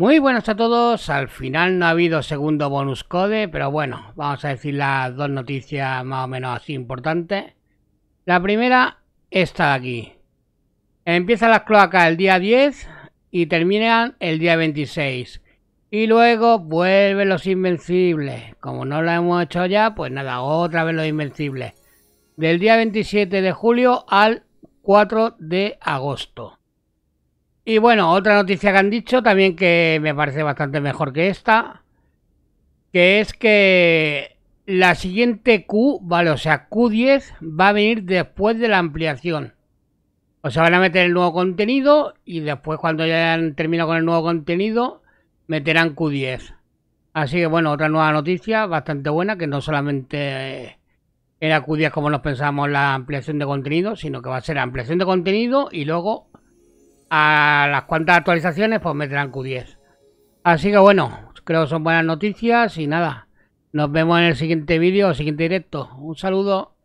Muy buenas a todos, al final no ha habido segundo bonus code, pero bueno, vamos a decir las dos noticias más o menos así importantes. La primera, está aquí. Empiezan las cloacas el día 10 y terminan el día 26. Y luego vuelven los invencibles. Como no lo hemos hecho ya, pues nada, otra vez los invencibles. Del día 27 de julio al 4 de agosto. Y bueno, otra noticia que han dicho también que me parece bastante mejor que esta, que es que la siguiente Q, vale, o sea, Q10 va a venir después de la ampliación. O sea, van a meter el nuevo contenido y después cuando ya hayan terminado con el nuevo contenido, meterán Q10. Así que bueno, otra nueva noticia bastante buena, que no solamente era Q10 como nos pensábamos la ampliación de contenido, sino que va a ser ampliación de contenido y luego a las cuantas actualizaciones pues meterán Q10. Así que bueno, creo que son buenas noticias y nada. Nos vemos en el siguiente vídeo o siguiente directo. Un saludo.